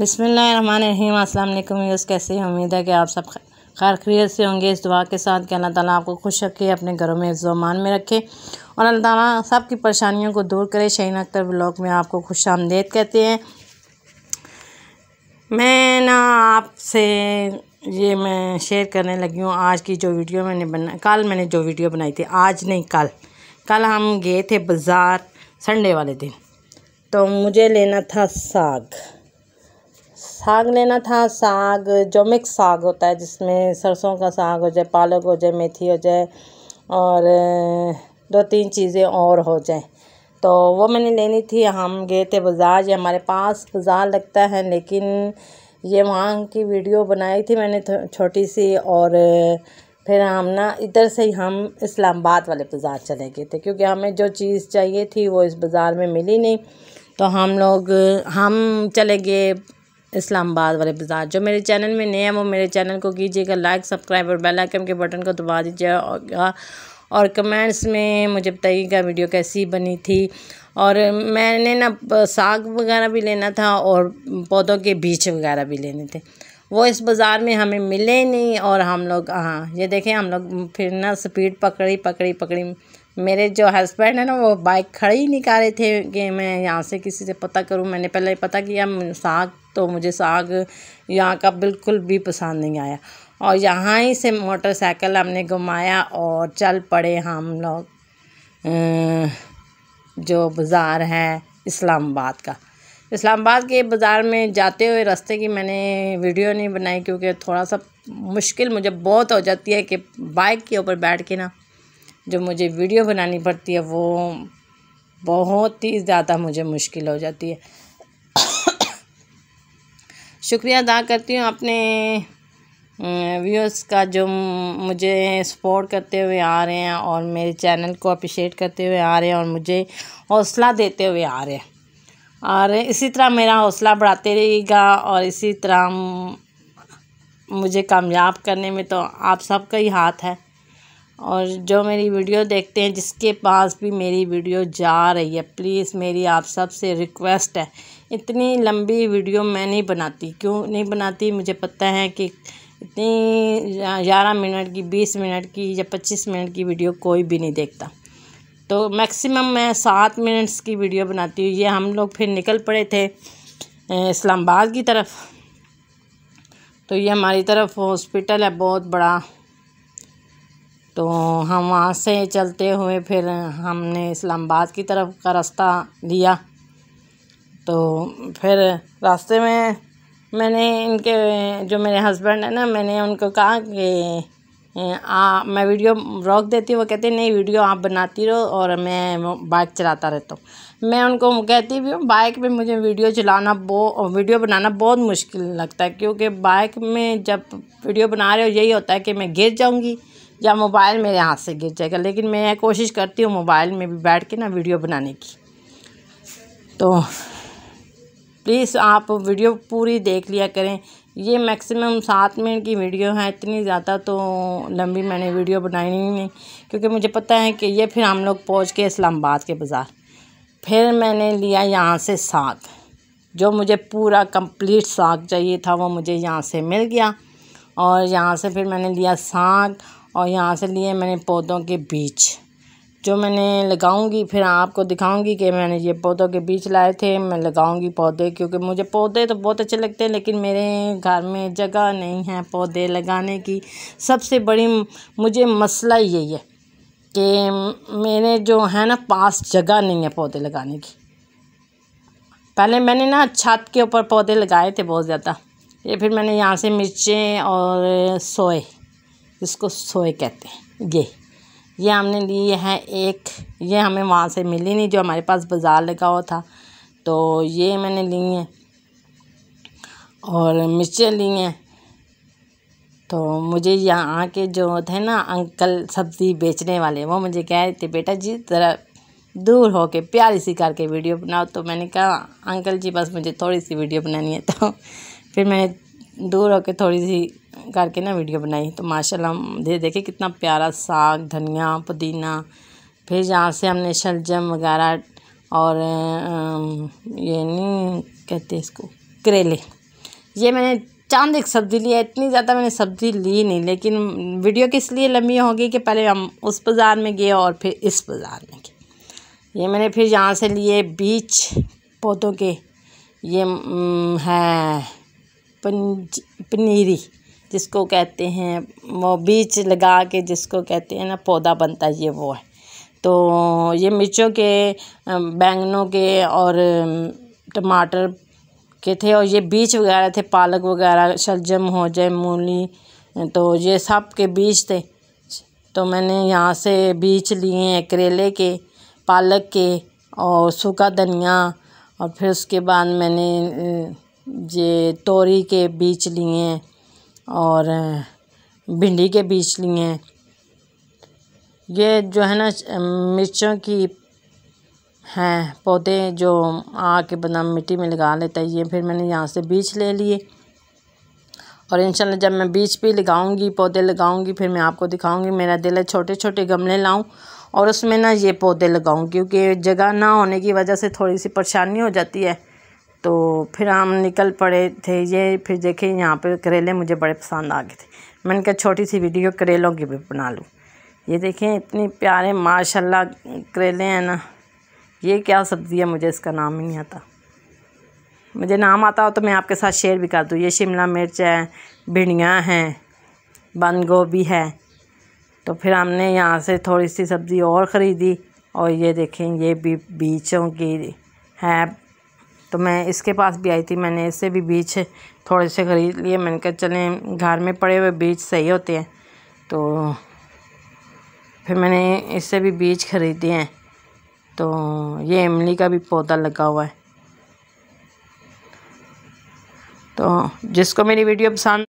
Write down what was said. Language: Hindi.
बिसमीम अल्लाम यूज़ कैसे हैं उम्मीद है कि आप सब खैर खरीत से होंगे इस दुआ के साथ कि अल्लाह ताला आपको खुश रखे अपने घरों में मान में रखे और अल्लाह ताला सब की परेशानियों को दूर करे शहीन अख्तर ब्लॉग में आपको खुश आमदेद कहते हैं मैं ना आपसे ये मैं शेयर करने लगी हूँ आज की जो वीडियो मैंने बना कल मैंने जो वीडियो बनाई थी आज नहीं कल कल हम गए थे बाज़ार संडे वाले दिन तो मुझे लेना था साग साग लेना था साग जो मिक्स साग होता है जिसमें सरसों का साग हो जाए पालक हो जाए मेथी हो जाए और दो तीन चीज़ें और हो जाए तो वो मैंने लेनी थी हम गए थे बाज़ार ये हमारे पास बाज़ार लगता है लेकिन ये वहाँ की वीडियो बनाई थी मैंने छोटी सी और फिर हम ना इधर से ही हम इस्लामाबाद वाले बाज़ार चले गए थे क्योंकि हमें जो चीज़ चाहिए थी वो इस बाज़ार में मिली नहीं तो हम लोग हम चले गए इस्लामाबाद वाले बाज़ार जो मेरे चैनल में नए हैं वो मेरे चैनल को कीजिएगा लाइक सब्सक्राइब और बेल आइकन के बटन को दबा दीजिएगा और कमेंट्स में मुझे बताइएगा वीडियो कैसी बनी थी और मैंने ना साग वगैरह भी लेना था और पौधों के बीज वगैरह भी लेने थे वो इस बाज़ार में हमें मिले नहीं और हम लोग हाँ ये देखें हम लोग फिर ना स्पीड पकड़ी पकड़ी पकड़ी मेरे जो हस्बैंड है ना वो बाइक खड़े ही निकाले थे कि मैं यहाँ से किसी से पता करूँ मैंने पहले पता किया साग तो मुझे साग यहाँ का बिल्कुल भी पसंद नहीं आया और यहाँ ही से मोटरसाइकिल हमने घुमाया और चल पड़े हम लोग अं, जो बाज़ार है इस्लामाबाद का इस्लामाबाद के बाज़ार में जाते हुए रास्ते की मैंने वीडियो नहीं बनाई क्योंकि थोड़ा सा मुश्किल मुझे बहुत हो जाती है कि बाइक के ऊपर बैठ के ना जो मुझे वीडियो बनानी पड़ती है वो बहुत ही ज़्यादा मुझे मुश्किल हो जाती है शुक्रिया अदा करती हूँ अपने अं, व्यूअर्स का जो मुझे सपोर्ट करते हुए आ रहे हैं और मेरे चैनल को अप्रिशिएट करते हुए आ रहे हैं और मुझे हौसला देते हुए आ रहे हैं और इसी तरह मेरा हौसला बढ़ाते रहेगा और इसी तरह अं, मुझे कामयाब करने में तो आप सबका ही हाथ है और जो मेरी वीडियो देखते हैं जिसके पास भी मेरी वीडियो जा रही है प्लीज़ मेरी आप सब से रिक्वेस्ट है इतनी लंबी वीडियो मैं नहीं बनाती क्यों नहीं बनाती मुझे पता है कि इतनी ग्यारह मिनट की बीस मिनट की या पच्चीस मिनट की वीडियो कोई भी नहीं देखता तो मैक्सिमम मैं सात मिनट्स की वीडियो बनाती हूँ ये हम लोग फिर निकल पड़े थे इस्लामाबाद की तरफ तो ये हमारी तरफ हॉस्पिटल है बहुत बड़ा तो हम वहाँ से चलते हुए फिर हमने इस्लामाबाद की तरफ का रास्ता लिया तो फिर रास्ते में मैंने इनके जो मेरे हस्बैंड है ना मैंने उनको कहा कि आ, मैं वीडियो रोक देती हूँ वो कहती नहीं वीडियो आप बनाती रहो और मैं बाइक चलाता रहता हूँ मैं उनको कहती भी हूँ बाइक में मुझे वीडियो चलाना बो वीडियो बनाना बहुत मुश्किल लगता है क्योंकि बाइक में जब वीडियो बना रहे हो यही होता है कि मैं गिर जाऊँगी या मोबाइल मेरे हाथ से गिर जाएगा लेकिन मैं कोशिश करती हूँ मोबाइल में भी बैठ के ना वीडियो बनाने की तो प्लीज़ आप वीडियो पूरी देख लिया करें ये मैक्सिमम सात मिनट की वीडियो है इतनी ज़्यादा तो लंबी मैंने वीडियो बनाई नहीं, नहीं क्योंकि मुझे पता है कि ये फिर हम लोग पहुँच के इस्लामाबाद के बाज़ार फिर मैंने लिया यहाँ से साग जो मुझे पूरा कंप्लीट साग चाहिए था वो मुझे यहाँ से मिल गया और यहाँ से फिर मैंने लिया साग और यहाँ से लिए मैंने पौधों के बीज जो मैंने लगाऊंगी फिर आपको दिखाऊंगी कि मैंने ये पौधों के बीज लाए थे मैं लगाऊंगी पौधे क्योंकि मुझे पौधे तो बहुत अच्छे लगते हैं लेकिन मेरे घर में जगह नहीं है पौधे लगाने की सबसे बड़ी मुझे मसला यही है कि मेरे जो है ना पास जगह नहीं है पौधे लगाने की पहले मैंने ना छत के ऊपर पौधे लगाए थे बहुत ज़्यादा ये फिर मैंने यहाँ से मिर्चें और सोए इसको सोए कहते हैं ये ये हमने लिए हैं एक ये हमें वहाँ से मिली नहीं जो हमारे पास बाज़ार लगा हुआ था तो ये मैंने ली हैं और मिर्चें ली हैं तो मुझे यहाँ आके जो थे ना अंकल सब्ज़ी बेचने वाले वो मुझे कह रहे थे बेटा जी ज़रा दूर हो के प्यारी सी करके वीडियो बनाओ तो मैंने कहा अंकल जी बस मुझे थोड़ी सी वीडियो बनानी है तो फिर मैंने दूर होकर थोड़ी सी करके ना वीडियो बनाई तो माशाल्लाह दे देखे कितना प्यारा साग धनिया पुदीना फिर जहाँ से हमने शलजम वगैरह और ये नहीं कहते इसको करेले ये मैंने चांद एक सब्ज़ी लिया इतनी ज़्यादा मैंने सब्ज़ी ली नहीं लेकिन वीडियो किस लिए लंबी होगी कि पहले हम उस बाज़ार में गए और फिर इस बाज़ार में गए ये मैंने फिर यहाँ से लिए बीच पौधों के ये है पंज पनीरी जिसको कहते हैं वो बीज लगा के जिसको कहते हैं ना पौधा बनता है ये वो है तो ये मिर्चों के बैंगनों के और टमाटर के थे और ये बीज वगैरह थे पालक वगैरह शलजम हो जाए मूली तो ये सब के बीज थे तो मैंने यहाँ से बीज लिए हैं करेले के पालक के और सूखा धनिया और फिर उसके बाद मैंने ये तोरी के बीज लिए और भिंडी के बीज लिए ये जो है ना मिर्चों की हैं पौधे जो आके बदाम मिट्टी में लगा लेता है ये फिर मैंने यहाँ से बीज ले लिए और इंशाल्लाह जब मैं बीज भी लगाऊंगी पौधे लगाऊंगी फिर मैं आपको दिखाऊंगी मेरा दिल है छोटे छोटे गमले लाऊं और उसमें ना ये पौधे लगाऊं क्योंकि जगह ना होने की वजह से थोड़ी सी परेशानी हो जाती है तो फिर हम निकल पड़े थे ये फिर देखे यहाँ पे करेले मुझे बड़े पसंद आ गए थे मैंने कहा छोटी सी वीडियो करेलों की भी बना लूँ ये देखें इतने प्यारे माशाल्लाह करेले हैं ना ये क्या सब्ज़ी है मुझे इसका नाम ही नहीं आता मुझे नाम आता हो तो मैं आपके साथ शेयर भी कर दूँ ये शिमला मिर्च है भिंडियाँ हैं बंद गोभी है तो फिर हमने यहाँ से थोड़ी सी सब्ज़ी और ख़रीदी और ये देखें ये भी बीचों की है तो मैं इसके पास भी आई थी मैंने इससे भी बीज थोड़े से ख़रीद लिए मैंने कहा चलें घर में पड़े हुए बीज सही होते हैं तो फिर मैंने इससे भी बीज ख़रीदे हैं तो ये इमली का भी पौधा लगा हुआ है तो जिसको मेरी वीडियो पसंद